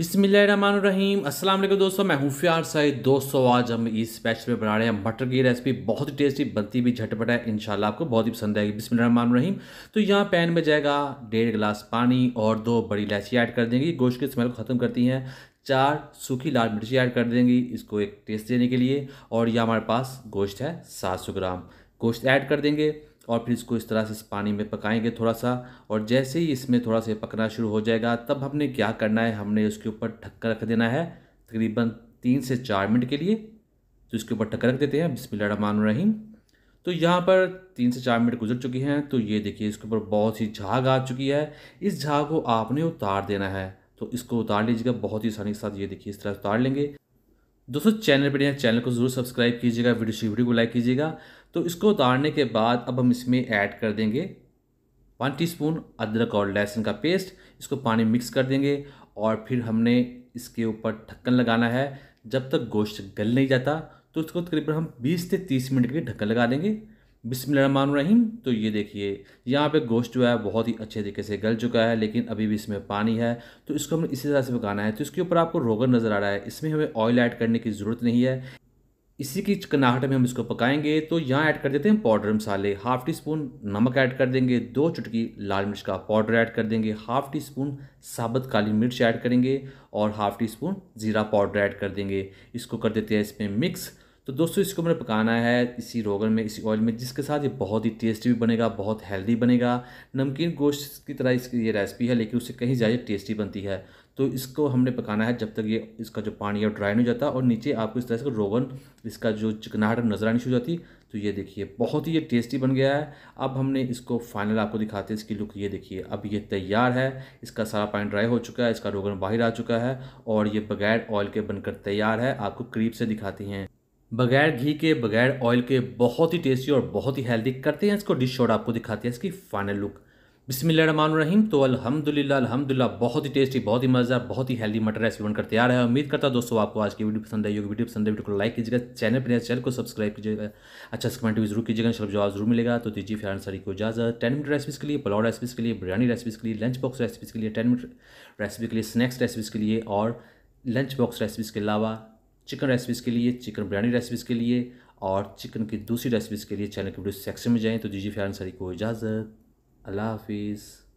बिसमीम अस्सलाम वालेकुम दोस्तों मैं हूँ फ्यार सईद दोस्तों आज हम इस स्पेशल में बना रहे हैं मटर की रेसिपी बहुत ही टेस्टी बनती भी झटपट है इंशाल्लाह आपको बहुत ही पसंद आएगी बिसमीम तो यहाँ पैन में जाएगा डेढ़ गिलास पानी और दो बड़ी इलायची ऐड कर देंगी गोश्त के स्मेल को ख़त्म करती हैं चार सूखी लाल मिर्ची ऐड कर देंगी इसको एक टेस्ट देने के लिए और यह हमारे पास गोश्त है सात ग्राम गोश्त ऐड कर देंगे और फिर इसको इस तरह से इस पानी में पकाएंगे थोड़ा सा और जैसे ही इसमें थोड़ा सा पकना शुरू हो जाएगा तब हमने क्या करना है हमने उसके ऊपर ढक्का रख देना है तकरीबन तीन से चार मिनट के लिए तो इसके ऊपर ढक्का रख देते हैं बिस्मिल रहीम तो यहाँ पर तीन से चार मिनट गुजर चुकी हैं तो ये देखिए इसके ऊपर बहुत सी झाग आ चुकी है इस झाग को आपने उतार देना है तो इसको उतार लीजिएगा बहुत ही आसानी के साथ ये देखिए इस तरह उतार लेंगे दोस्तों चैनल पर चैनल को ज़रूर सब्सक्राइब कीजिएगा वीडियो से वीडियो को लाइक कीजिएगा तो इसको उतारने के बाद अब हम इसमें ऐड कर देंगे वन टीस्पून अदरक और लहसुन का पेस्ट इसको पानी मिक्स कर देंगे और फिर हमने इसके ऊपर ढक्कन लगाना है जब तक गोश्त गल नहीं जाता तो इसको तकरीबन हम 20 से 30 मिनट के लिए ढक्कन लगा देंगे बिसमीम तो ये देखिए यहाँ पे गोश्त जो है बहुत ही अच्छे तरीके से गल चुका है लेकिन अभी भी इसमें पानी है तो इसको हमें इसी तरह से पकाना है तो इसके ऊपर आपको रोगन नज़र आ रहा है इसमें हमें ऑयल ऐड करने की ज़रूरत नहीं है इसी की चिकनाहट में हम इसको पकाएंगे तो यहाँ ऐड कर देते हैं पाउडर मसाले हाफ़ टी स्पून नमक ऐड कर देंगे दो चुटकी लाल मिर्च का पाउडर ऐड कर देंगे हाफ़ टी स्पून साबुत काली मिर्च ऐड करेंगे और हाफ़ टी स्पून ज़ीरा पाउडर ऐड कर देंगे इसको कर देते हैं इसमें मिक्स तो दोस्तों इसको मैंने पकाना है इसी रोगन में इसी ऑयल में जिसके साथ ये बहुत ही टेस्टी भी बनेगा बहुत हेल्दी बनेगा नमकीन गोश्त की तरह इसकी ये रेसिपी है लेकिन उससे कहीं ज़्यादा टेस्टी बनती है तो इसको हमने पकाना है जब तक ये इसका जो पानी है ड्राई नहीं जाता और नीचे आपको इस तरह से रोगन इसका जो चिकनाहट नजर आनी शुरू जाती तो ये देखिए बहुत ही ये टेस्टी बन गया है अब हमने इसको फाइनल आपको दिखाते हैं इसकी लुक ये देखिए अब ये तैयार है इसका सारा पानी ड्राई हो चुका है इसका रोगन बाहर आ चुका है और ये बगैर ऑयल के बनकर तैयार है आपको करीब से दिखाती हैं बगैर घी के बगैर ऑयल के बहुत ही टेस्टी और बहुत ही हेल्दी करते हैं इसको डिश और आपको दिखाते हैं इसकी फाइनल लुक बिसमान रहीम तो अलहमदिल्ला अलहमदिल्ला बहुत ही टेस्टी बहुत ही मज़ेदार बहुत ही हेल्दी मटर रेसिपी बनकर तैयार है उम्मीद करता है दोस्तों आपको आज की वीडियो पसंद आई होगी वीडियो पसंद है वीडियो को लाइक कीजिएगा चैनल पर चैनल को सब्सक्राइब कीजिएगा अच्छा से कमेंट भी जरूर कीजिएगा शब्द जवाब जरूर मिलेगा तो दीजिए फिर सारी को इजाजत टेन मिनट रेसिपीज़ के लिए पुलाव रेसिपीज़ के लिए बिरयानी रेसिपीज़ के लिए लंच बॉक्स रेसिपीज़ के लिए टेन मिनट रेसिपी के लिए स्नैक्स रेसिपीज़ के लिए और लंच बॉक्स रेसिपीज़ के अलावा चिकन रेसिपीज़ के लिए चिकन बिरयानी रेसिपीज़ के लिए और चिकन की दूसरी रेसिपीज़ के लिए चैनल के वीडियो सेक्शन में जाएँ तो दीजिए फैन सारी को इजाज़त अल्लाह हाफिज़